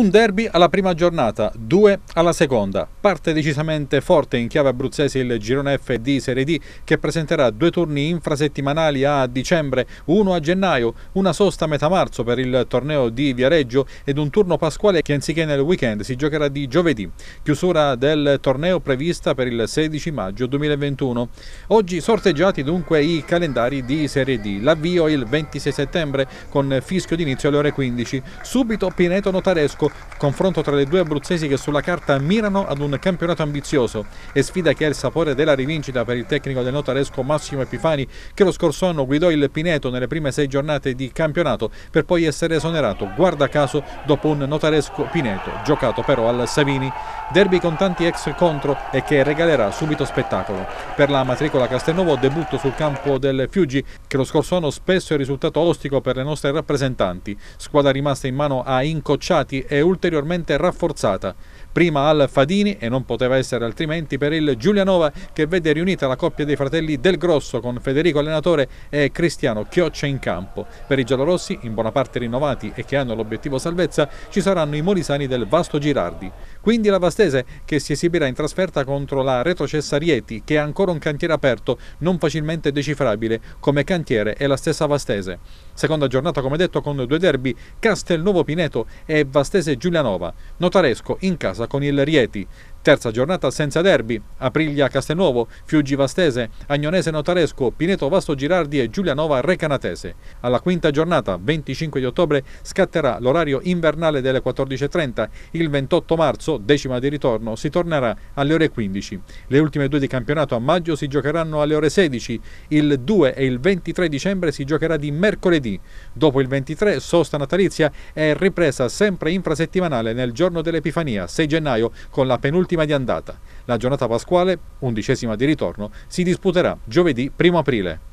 Un derby alla prima giornata, due alla seconda. Parte decisamente forte in chiave abruzzese il girone F di Serie D che presenterà due turni infrasettimanali a dicembre, uno a gennaio, una sosta a metà marzo per il torneo di Viareggio ed un turno pasquale che anziché nel weekend si giocherà di giovedì. Chiusura del torneo prevista per il 16 maggio 2021. Oggi sorteggiati dunque i calendari di Serie D. L'avvio il 26 settembre con fischio d'inizio alle ore 15. Subito Pineto Notaresco confronto tra le due abruzzesi che sulla carta mirano ad un campionato ambizioso e sfida che ha il sapore della rivincita per il tecnico del notaresco Massimo Epifani che lo scorso anno guidò il Pineto nelle prime sei giornate di campionato per poi essere esonerato, guarda caso, dopo un notaresco Pineto, giocato però al Savini. Derby con tanti ex contro e che regalerà subito spettacolo. Per la matricola Castelnuovo debutto sul campo del Fiuggi che lo scorso anno spesso è risultato ostico per le nostre rappresentanti, squadra rimasta in mano a incocciati è ulteriormente rafforzata. Prima al Fadini, e non poteva essere altrimenti, per il Giulianova che vede riunita la coppia dei fratelli Del Grosso con Federico allenatore e Cristiano Chioccia in campo. Per i giallorossi, in buona parte rinnovati e che hanno l'obiettivo salvezza, ci saranno i molisani del Vasto Girardi. Quindi la Vastese che si esibirà in trasferta contro la retrocessa Rieti che è ancora un cantiere aperto non facilmente decifrabile come cantiere è la stessa Vastese. Seconda giornata come detto con due derby Castelnuovo Pineto e Vastese Maltese Giulianova, notaresco in casa con il Rieti, Terza giornata senza derby, Apriglia Castelnuovo, Fiuggi Vastese, Agnonese Notaresco, Pineto Vasto Girardi e Giulianova Recanatese. Alla quinta giornata, 25 di ottobre, scatterà l'orario invernale delle 14.30. Il 28 marzo, decima di ritorno, si tornerà alle ore 15. Le ultime due di campionato a maggio si giocheranno alle ore 16. Il 2 e il 23 dicembre si giocherà di mercoledì. Dopo il 23, sosta natalizia è ripresa sempre infrasettimanale nel giorno dell'Epifania, 6 gennaio, con la penultima ultima di andata. La giornata pasquale, undicesima di ritorno, si disputerà giovedì 1 aprile.